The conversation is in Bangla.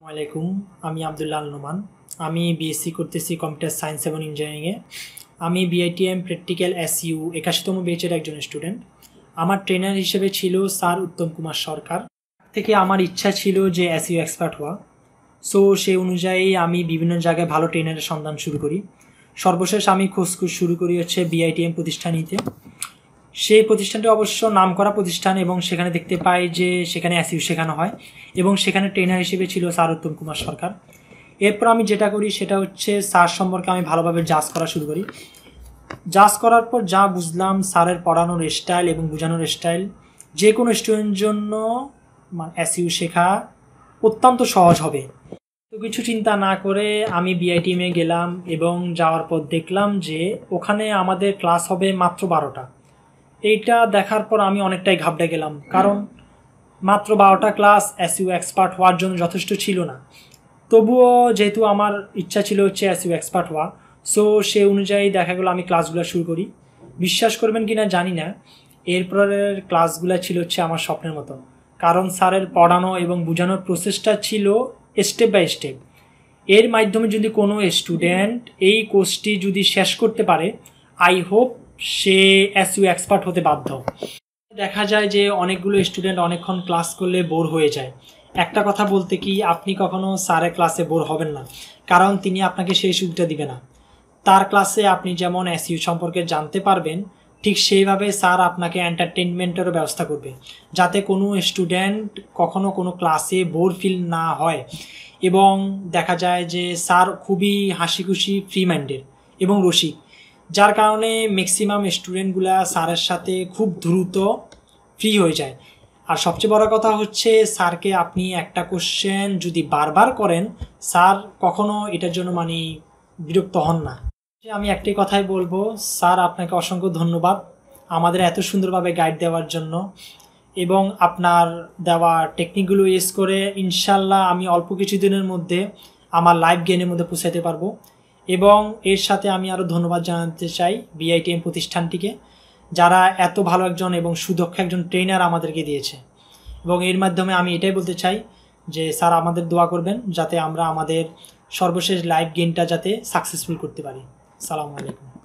আসসালামাইকুম আমি আবদুল্লাহ নোমান আমি বিএসসি করতেছি কম্পিউটার সায়েন্স এবং ইঞ্জিনিয়ারিংয়ে আমি বিআইটিএম প্র্যাকটিক্যাল এসইউ একাশিতম বেচের একজন স্টুডেন্ট আমার ট্রেনার হিসেবে ছিল স্যার উত্তম কুমার সরকার থেকে আমার ইচ্ছা ছিল যে এসইউ এক্সপার্ট হওয়া সো সেই অনুযায়ী আমি বিভিন্ন জায়গায় ভালো ট্রেনারের সন্ধান শুরু করি সর্বশেষ আমি খোঁজখোঁজ শুরু করি হচ্ছে বিআইটিএম প্রতিষ্ঠানিতে সেই প্রতিষ্ঠানটি অবশ্য নাম করা প্রতিষ্ঠান এবং সেখানে দেখতে পাই যে সেখানে অ্যাসিউ শেখানো হয় এবং সেখানে ট্রেনার হিসেবে ছিল স্যার উত্তম কুমার সরকার এরপর আমি যেটা করি সেটা হচ্ছে স্যার সম্পর্কে আমি ভালোভাবে জাজ করা শুরু করি জাজ করার পর যা বুঝলাম স্যারের পড়ানোর স্টাইল এবং বোঝানোর স্টাইল যে কোনো স্টুডেন্ট জন্য অ্যাসিউ মানে শেখা অত্যন্ত সহজ হবে তো কিছু চিন্তা না করে আমি বিআইটিএমে টিমে গেলাম এবং যাওয়ার পর দেখলাম যে ওখানে আমাদের ক্লাস হবে মাত্র বারোটা এইটা দেখার পর আমি অনেকটাই ঘাবড়ে গেলাম কারণ মাত্র বারোটা ক্লাস এসইউ এক্সপার্ট হওয়ার জন্য যথেষ্ট ছিল না তবুও যেহেতু আমার ইচ্ছা ছিল হচ্ছে এসইউ এক্সপার্ট হওয়া সো সে অনুযায়ী দেখা গেলো আমি ক্লাসগুলো শুরু করি বিশ্বাস করবেন কি না জানি না এরপরের ক্লাসগুলো ছিল হচ্ছে আমার স্বপ্নের মতো কারণ স্যারের পড়ানো এবং বোঝানোর প্রসেসটা ছিল স্টেপ বাই স্টেপ এর মাধ্যমে যদি কোনো স্টুডেন্ট এই কোর্সটি যদি শেষ করতে পারে আই হোপ সে এসইউ এক্সপার্ট হতে বাধ্য দেখা যায় যে অনেকগুলো স্টুডেন্ট অনেকক্ষণ ক্লাস করলে বোর হয়ে যায় একটা কথা বলতে কি আপনি কখনো স্যারের ক্লাসে বোর হবেন না কারণ তিনি আপনাকে সেই সুবিধা দিবে না তার ক্লাসে আপনি যেমন এসইউ সম্পর্কে জানতে পারবেন ঠিক সেইভাবে স্যার আপনাকে এন্টারটেনমেন্টেরও ব্যবস্থা করবে যাতে কোনো স্টুডেন্ট কখনো কোনো ক্লাসে বোর ফিল না হয় এবং দেখা যায় যে স্যার খুবই হাসি খুশি ফ্রি মাইন্ডের এবং রসিক যার কারণে ম্যাক্সিমাম স্টুডেন্টগুলা স্যারের সাথে খুব দ্রুত ফ্রি হয়ে যায় আর সবচেয়ে বড় কথা হচ্ছে স্যারকে আপনি একটা কোশ্চেন যদি বারবার করেন স্যার কখনো এটার জন্য মানে বিরক্ত হন না আমি একটি কথাই বলবো স্যার আপনাকে অসংখ্য ধন্যবাদ আমাদের এত সুন্দরভাবে গাইড দেওয়ার জন্য এবং আপনার দেওয়া টেকনিকগুলো ইউজ করে ইনশাল্লাহ আমি অল্প কিছুদিনের মধ্যে আমার লাইভ গেনের মধ্যে পৌঁছাতে পারবো এবং এর সাথে আমি আরও ধন্যবাদ জানাতে চাই বিআইটিএম প্রতিষ্ঠানটিকে যারা এত ভালো একজন এবং সুদক্ষ একজন ট্রেনার আমাদেরকে দিয়েছে এবং এর মাধ্যমে আমি এটাই বলতে চাই যে স্যার আমাদের দোয়া করবেন যাতে আমরা আমাদের সর্বশেষ লাইভ গেমটা যাতে সাকসেসফুল করতে পারি সালামু আলাইকুম